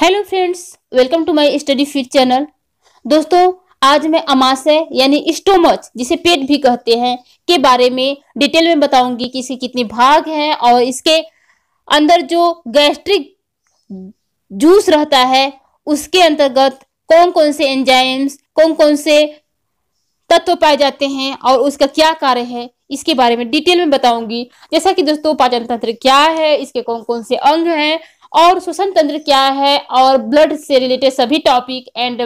hello friends welcome to my study feed channel दोस्तों आज मैं अमाशय यानी स्टोमच जिसे पेट भी कहते हैं के बारे में डिटेल में बताऊंगी कि इसके कितने भाग हैं और इसके अंदर जो गैस्ट्रिक जूस रहता है उसके अंतर्गत कौन कौन से एंजाइम्स कौन कौन से तत्व पाए जाते हैं और उसका क्या कार्य है इसके बारे में डिटेल में बताऊंगी जैसा कि दोस्तों पाचन तंत्र क्या है इसके कौन कौन से अंग हैं और श्वसन तंत्र क्या है और ब्लड से रिलेटेड सभी टॉपिक एंड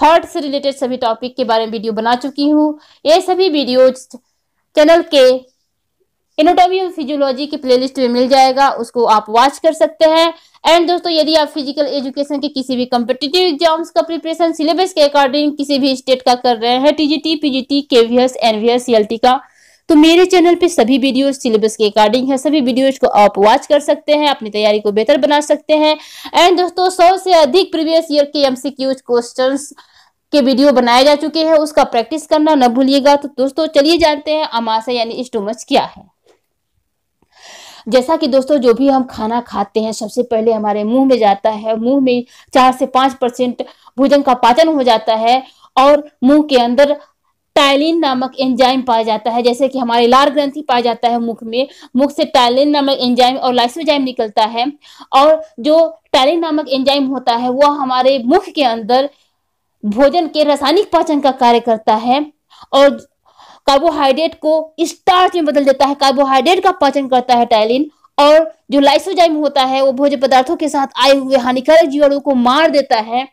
हार्ट से रिलेटेड सभी टॉपिक के बारे में वीडियो बना चुकी हूँ ये सभी वीडियो चैनल के एनोटॉमी और फिजियोलॉजी की प्लेलिस्ट में मिल जाएगा उसको आप वॉच कर सकते हैं एंड दोस्तों यदि आप फिजिकल एजुकेशन के किसी भी कम्पिटेटिव एग्जाम्स का प्रिपरेशन सिलेबस के अकॉर्डिंग किसी भी स्टेट का कर रहे हैं TGT PGT KVS NVS CLT का तो मेरे चैनल पे सभी वीडियो सिलेबस के अकॉर्डिंग है सभी वीडियो को आप वॉच कर सकते हैं अपनी तैयारी को बेहतर बना सकते हैं एंड दोस्तों सौ से अधिक प्रीवियस ईयर के एमसीक्यूज क्वेश्चंस के वीडियो बनाए जा चुके हैं उसका प्रैक्टिस करना न भूलिएगा तो दोस्तों चलिए जानते हैं अमाशा यानी स्टोमच क्या है जैसा कि दोस्तों जो भी हम खाना खाते हैं सबसे पहले हमारे मुंह में जाता है मुंह में चार से पांच परसेंट भोजन का पाचन हो जाता है और मुंह के अंदर टाइलिन नामक एंजाइम पाया जाता है जैसे कि हमारे लार ग्रंथि पाया जाता है मुख में मुख से टाइलिन नामक एंजाइम और लाइसोजाइम निकलता है और जो टाइलिन नामक एंजाइम होता है वह हमारे मुख के अंदर भोजन के रासायनिक पाचन का कार्य करता है और कार्बोहाइड्रेट को स्टार्च में बदल देता है कार्बोहाइड्रेट का पाचन करता है टाइलिन और जो लाइसोजाइम होता है वो भोज्य पदार्थों के साथ आए हुए हानिकारक जीवाणु को मार देता है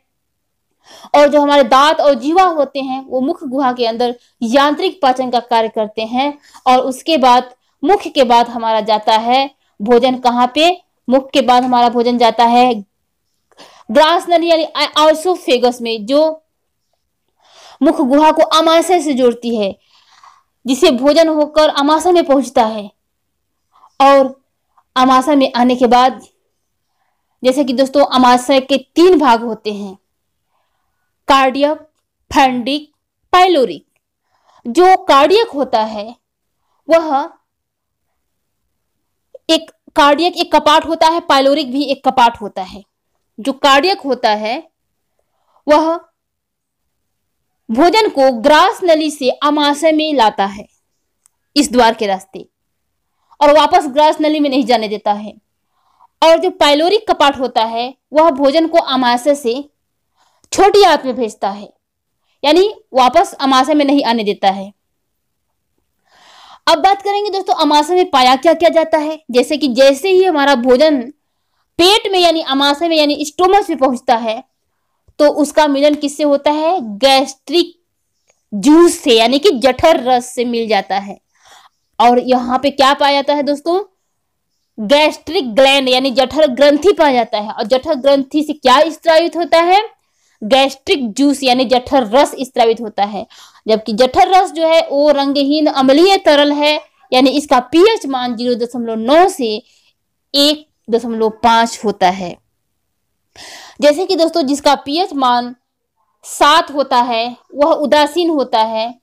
और जो हमारे दांत और जीवा होते हैं वो मुख गुहा के अंदर यांत्रिक पाचन का कार्य करते हैं और उसके बाद मुख के बाद हमारा जाता है भोजन कहाँ पे मुख के बाद हमारा भोजन जाता है ग्रास नली यानी आइसोफेगस में जो मुख गुहा को अमाशय से जोड़ती है जिसे भोजन होकर अमाशा में पहुंचता है और अमाशा में आने के बाद जैसे कि दोस्तों अमाशय के तीन भाग होते हैं कार्डियक फंडिक पाइलोरिक जो कार्डियक होता है वह एक कार्डियक एक कपाट होता है पाइलोरिक भी एक कपाट होता है जो कार्डियक होता है वह भोजन को ग्रास नली से अमाशय में लाता है इस द्वार के रास्ते और वापस ग्रास नली में नहीं जाने देता है और जो पाइलोरिक कपाट होता है वह भोजन को अमाशय से छोटी आंत में भेजता है यानी वापस अमाशा में नहीं आने देता है अब बात करेंगे दोस्तों अमाशा में पाया क्या क्या जाता है जैसे कि जैसे ही हमारा भोजन पेट में यानी अमाशा में यानी स्टोमस में पहुंचता है तो उसका मिलन किससे होता है गैस्ट्रिक जूस से यानी कि जठर रस से मिल जाता है और यहाँ पे क्या पाया जाता है दोस्तों गैस्ट्रिक ग्लैंड यानी जठर ग्रंथि पाया जाता है और जठर ग्रंथि से क्या स्त्रावित होता है गैस्ट्रिक जूस यानी जठर रस स्त्रावित होता है जबकि जठर रस जो है वो रंगहीन अम्लीय तरल है यानी इसका पीएच मान जीरो दशमलव नौ से एक दशमलव पांच होता है जैसे कि दोस्तों जिसका पीएच मान सात होता है वह उदासीन होता है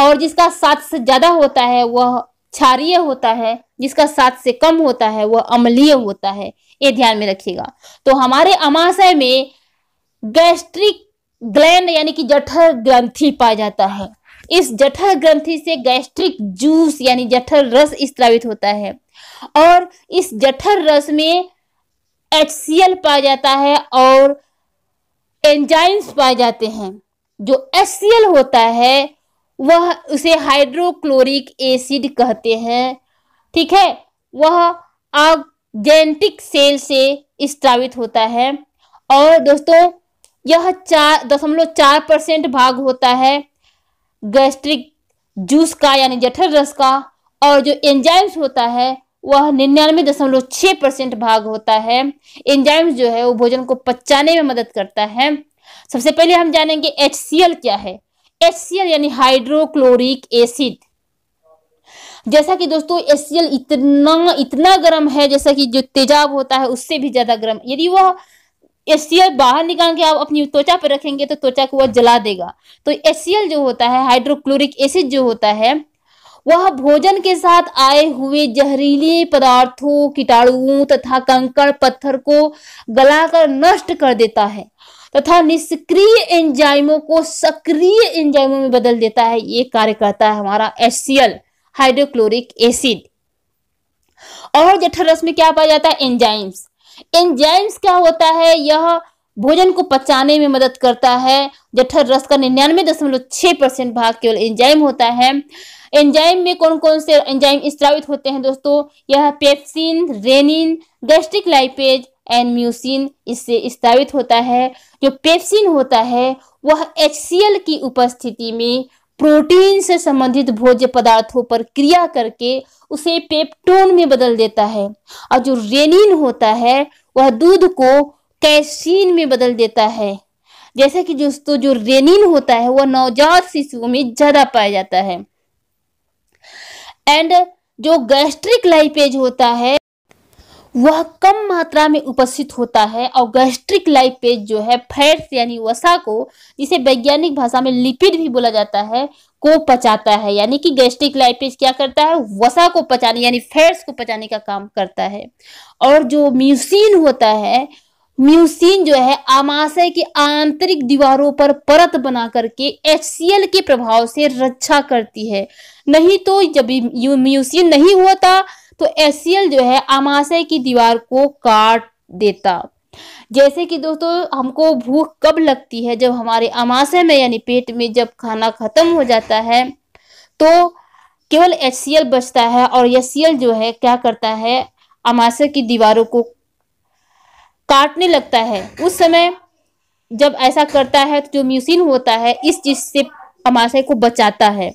और जिसका सात से ज्यादा होता है वह क्षारीय होता है जिसका सात से कम होता है वह अम्लीय होता है ये ध्यान में रखिएगा तो हमारे अमाशय में गैस्ट्रिक ग्लैंड यानी कि जठर ग्रंथि पाया जाता है इस जठर ग्रंथि से गैस्ट्रिक जूस यानी जठर रस स्त्रावित होता है और इस जठर रस में एचसीएल पाया जाता है और एंजाइम्स पाए जाते हैं जो एचसीएल होता है वह उसे हाइड्रोक्लोरिक एसिड कहते हैं ठीक है वह आग सेल से स्त्रावित होता है और दोस्तों यह चार दशमलव चार परसेंट भाग होता है गैस्ट्रिक जूस का यानी जठर रस का और जो एंजाइम्स होता है वह निन्यानवे दशमलव छः परसेंट भाग होता है एंजाइम्स जो है वो भोजन को पचाने में मदद करता है सबसे पहले हम जानेंगे एच क्या है एच यानी हाइड्रोक्लोरिक एसिड जैसा कि दोस्तों एच इतना इतना गर्म है जैसा कि जो तेजाब होता है उससे भी ज़्यादा गर्म यदि वह एस बाहर निकाल के आप अपनी त्वचा पर रखेंगे तो त्वचा को वह जला देगा तो एस जो होता है हाइड्रोक्लोरिक एसिड जो होता है वह भोजन के साथ आए हुए जहरीले पदार्थों कीटाणुओं तथा कंकड़ पत्थर को गलाकर नष्ट कर देता है तथा निष्क्रिय एंजाइमों को सक्रिय एंजाइमों में बदल देता है ये कार्य करता है हमारा एससीएल हाइड्रोक्लोरिक एसिड और जठर रस में क्या पाया जाता है एंजाइम्स एंजाइम्स क्या होता है यह भोजन को पचाने में मदद करता है जठर रस का निन्यानवे दशमलव छह परसेंट भाग केवल एंजाइम होता है एंजाइम में कौन कौन से एंजाइम स्त्रावित होते हैं दोस्तों यह pepsin rennin gastric lipase and mucin इससे स्त्रावित होता है जो पेप्सिन होता है वह एच की उपस्थिति में प्रोटीन से संबंधित भोज्य पदार्थों पर क्रिया करके उसे पेप्टोन में बदल देता है और जो रेनिन होता है वह दूध को कैसीन में बदल देता है जैसे कि दोस्तों जो रेनिन होता है वह नवजात शिशुओं में ज्यादा पाया जाता है एंड जो गैस्ट्रिक लाइपेज होता है वह कम मात्रा में उपस्थित होता है और गैस्ट्रिक लाइपेज जो है फैट्स यानी वसा को जिसे वैज्ञानिक भाषा में लिपिड भी बोला जाता है को पचाता है यानी कि गैस्ट्रिक लाइपेज क्या करता है वसा को पचाने यानी फैट्स को पचाने का काम करता है और जो म्यूसिन होता है म्यूसिन जो है आमाशय की आंतरिक दीवारों पर परत बना करके एचसीएल के प्रभाव से रक्षा करती है नहीं तो जब म्यूसिन नहीं होता तो एसियल जो है आमाशय की दीवार को काट देता जैसे कि दोस्तों हमको भूख कब लगती है जब हमारे आमाशय में यानी पेट में जब खाना खत्म हो जाता है तो केवल एच बचता है और एच जो है क्या करता है आमाशय की दीवारों को काटने लगता है उस समय जब ऐसा करता है तो जो म्यूसिन होता है इस चीज से अमाशय को बचाता है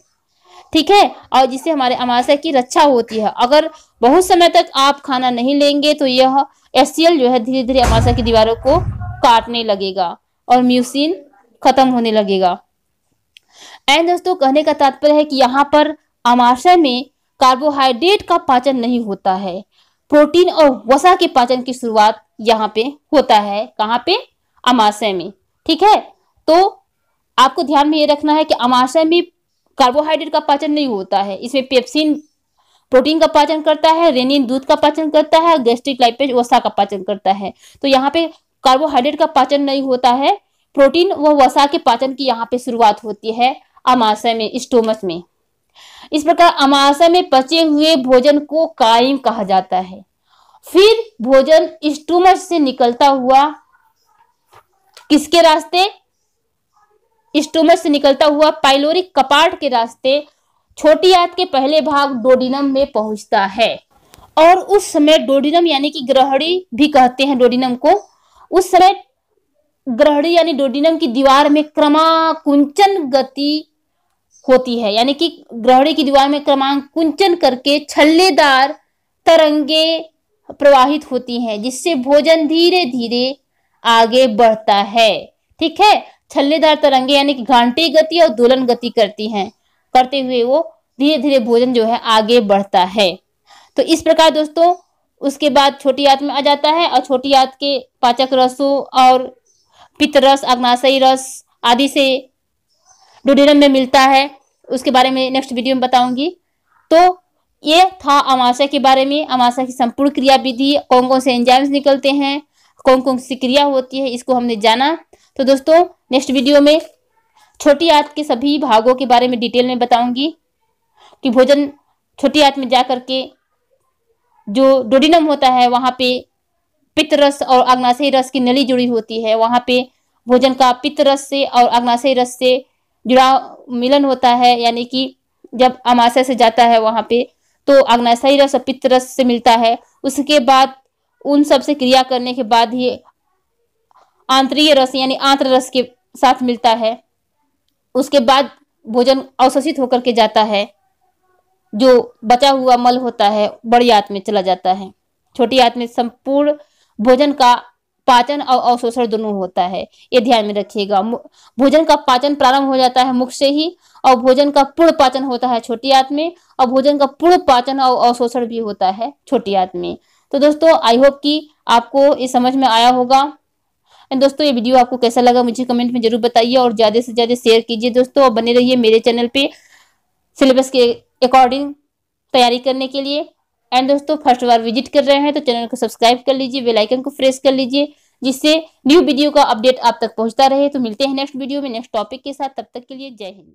ठीक है और जिससे हमारे अमाशय की रक्षा होती है अगर बहुत समय तक आप खाना नहीं लेंगे तो यह एस जो है धीरे धीरे अमाशय की दीवारों को काटने लगेगा और म्यूसिन खत्म होने लगेगा एंड दोस्तों कहने का तात्पर्य है कि यहाँ पर अमाशय में कार्बोहाइड्रेट का पाचन नहीं होता है प्रोटीन और वसा के पाचन की शुरुआत यहाँ पे होता है कहाँ पे अमाशय में ठीक है तो आपको ध्यान में ये रखना है कि अमाशय में कार्बोहाइड्रेट का पाचन नहीं होता है इसमें पेप्सिन प्रोटीन का पाचन करता है रेनिन दूध का पाचन करता है गैस्ट्रिक लाइपेज वसा का पाचन करता है तो यहाँ पे कार्बोहाइड्रेट का पाचन नहीं होता है प्रोटीन व वसा के पाचन की यहाँ पे शुरुआत होती है अमाशय में स्टोमस में इस प्रकार अमाशय में पचे हुए भोजन को कायम कहा जाता है फिर भोजन स्टोमस से निकलता हुआ किसके रास्ते स्टोमर से निकलता हुआ पाइलोरिक कपाट के रास्ते छोटी आंत के पहले भाग डोडिनम में पहुंचता है और उस समय डोडिनम यानी कि ग्रहणी भी कहते हैं डोडिनम को उस समय ग्रहणी यानी डोडिनम की दीवार में क्रमाकुंचन गति होती है यानी कि ग्रहणी की दीवार में क्रमांकुंचन करके छल्लेदार तरंगे प्रवाहित होती हैं जिससे भोजन धीरे धीरे आगे बढ़ता है ठीक है छल्लेदार तरंगे यानी कि घंटी गति और दोलन गति करती हैं करते हुए वो धीरे धीरे भोजन जो है आगे बढ़ता है तो इस प्रकार दोस्तों उसके बाद छोटी आत में आ जाता है और छोटी आत के पाचक रसों और पितरस रस अग्नाशयी रस आदि से डोडेरम में मिलता है उसके बारे में नेक्स्ट वीडियो में बताऊंगी तो ये था अमाशा के बारे में अमाशा की संपूर्ण क्रिया विधि कौन कौन से एंजाइम्स निकलते हैं कौन कौन सी क्रिया होती है इसको हमने जाना तो दोस्तों नेक्स्ट वीडियो में छोटी आंत के सभी भागों के बारे में डिटेल में बताऊंगी कि भोजन छोटी आंत में जा करके जो डोडिनम होता है वहां पे पितरस और अग्नाशय रस की नली जुड़ी होती है वहां पे भोजन का पितरस से और अग्नाशय रस से जुड़ा मिलन होता है यानी कि जब अमाशय से जाता है वहां पे तो अग्नाशयी रस और पित्त रस से मिलता है उसके बाद उन सब से क्रिया करने के बाद ही आंतरीय रस यानी आंत्र रस के साथ मिलता है उसके बाद भोजन अवशोषित होकर के जाता है जो बचा हुआ मल होता है बड़ी आत में चला जाता है छोटी आत में संपूर्ण भोजन का पाचन और अवशोषण दोनों होता है ये ध्यान में रखिएगा भोजन का पाचन प्रारंभ हो जाता है मुख से ही और भोजन का पूर्ण पाचन होता है छोटी आत में और भोजन का पूर्ण पाचन और अवशोषण भी होता है छोटी आत में तो दोस्तों आई होप कि आपको ये समझ में आया होगा एंड दोस्तों ये वीडियो आपको कैसा लगा मुझे कमेंट में जरूर बताइए और ज़्यादा से ज़्यादा शेयर कीजिए दोस्तों और बने रहिए मेरे चैनल पे सिलेबस के अकॉर्डिंग तैयारी करने के लिए एंड दोस्तों फर्स्ट बार विजिट कर रहे हैं तो चैनल को सब्सक्राइब कर लीजिए बेल आइकन को प्रेस कर लीजिए जिससे न्यू वीडियो का अपडेट आप तक पहुंचता रहे तो मिलते हैं नेक्स्ट वीडियो में नेक्स्ट टॉपिक के साथ तब तक के लिए जय हिंद